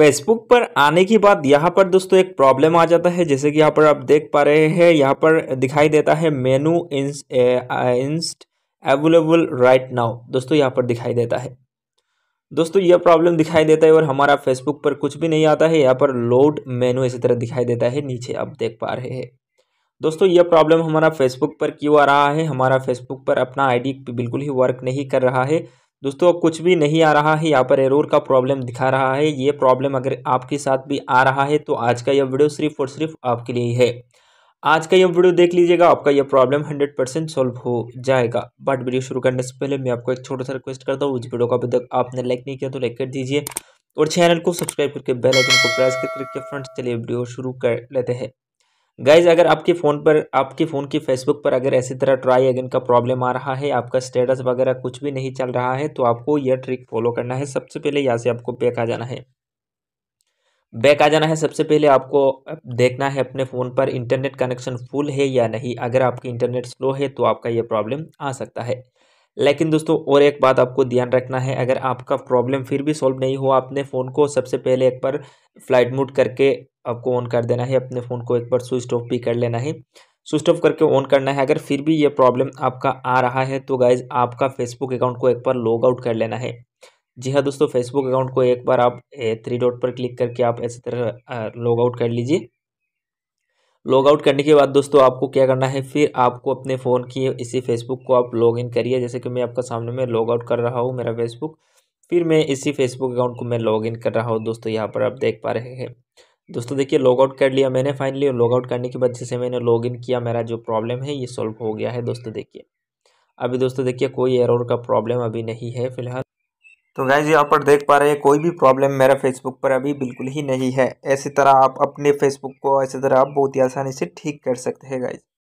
Facebook पर आने के बाद यहाँ पर दोस्तों एक प्रॉब्लम आ जाता है जैसे कि यहाँ पर आप देख पा रहे हैं यहाँ पर दिखाई देता है मेनू इंस इंस्ट अवेलेबल राइट नाउ दोस्तों यहाँ पर दिखाई देता है दोस्तों यह प्रॉब्लम दिखाई देता है और हमारा फेसबुक पर कुछ भी नहीं आता है यहाँ पर लोड मेनू इसी तरह दिखाई देता है नीचे आप देख पा रहे हैं दोस्तों यह प्रॉब्लम हमारा फेसबुक पर क्यों आ रहा है हमारा फेसबुक पर अपना आईडी बिल्कुल ही वर्क नहीं कर रहा है दोस्तों कुछ भी नहीं आ रहा है यहाँ पर एरोर का प्रॉब्लम दिखा रहा है ये प्रॉब्लम अगर आपके साथ भी आ रहा है तो आज का यह वीडियो सिर्फ और सिर्फ आपके लिए है आज का यह वीडियो देख लीजिएगा आपका यह प्रॉब्लम हंड्रेड परसेंट सॉल्व हो जाएगा बट वीडियो शुरू करने से पहले मैं आपको एक छोटा सा रिक्वेस्ट करता हूँ उस वीडियो का अभी तक आपने लाइक नहीं किया तो लाइक कर दीजिए और चैनल को सब्सक्राइब करके बेल आइकन को प्रेस करके फ्रेंड्स चलिए वीडियो शुरू कर लेते हैं गाइज अगर आपके फ़ोन पर आपके फ़ोन की फेसबुक पर अगर ऐसी तरह ट्राई अगेन का प्रॉब्लम आ रहा है आपका स्टेटस वगैरह कुछ भी नहीं चल रहा है तो आपको यह ट्रिक फॉलो करना है सबसे पहले यहाँ से आपको बैक आ जाना है बैक आ जाना है सबसे पहले आपको देखना है अपने फ़ोन पर इंटरनेट कनेक्शन फुल है या नहीं अगर आपकी इंटरनेट स्लो है तो आपका यह प्रॉब्लम आ सकता है लेकिन दोस्तों और एक बात आपको ध्यान रखना है अगर आपका प्रॉब्लम फिर भी सॉल्व नहीं हुआ आपने फ़ोन को सबसे पहले एक बार फ्लाइट मोड करके आपको ऑन कर देना है अपने फ़ोन को एक बार स्विच ऑफ भी कर लेना है स्विच ऑफ करके ऑन करना है अगर फिर भी ये प्रॉब्लम आपका आ रहा है तो गाइज आपका फेसबुक अकाउंट को एक बार लॉग आउट कर लेना है जी हाँ दोस्तों फेसबुक अकाउंट को एक बार आप थ्री डॉट पर क्लिक करके आप इसी तरह लॉग आउट कर लीजिए लॉग आउट करने के बाद दोस्तों आपको क्या करना है फिर आपको अपने फ़ोन की इसी फेसबुक को आप लॉग इन करिए जैसे कि मैं आपका सामने में लॉग आउट कर रहा हूँ मेरा फेसबुक फिर मैं इसी फेसबुक अकाउंट को मैं लॉग इन कर रहा हूँ दोस्तों यहाँ पर आप देख पा रहे हैं दोस्तों देखिए लॉग आउट कर लिया मैंने फाइनली और लॉग आउट करने के बाद जैसे मैंने लॉग इन किया मेरा जो प्रॉब्लम है ये सॉल्व हो गया है दोस्तों देखिए अभी दोस्तों देखिए कोई एरर का प्रॉब्लम अभी नहीं है फिलहाल तो गाइज यहाँ पर देख पा रहे हैं कोई भी प्रॉब्लम मेरा फेसबुक पर अभी बिल्कुल ही नहीं है ऐसी तरह आप अपने फेसबुक को ऐसी तरह आप बहुत ही आसानी से ठीक कर सकते हैं गाइज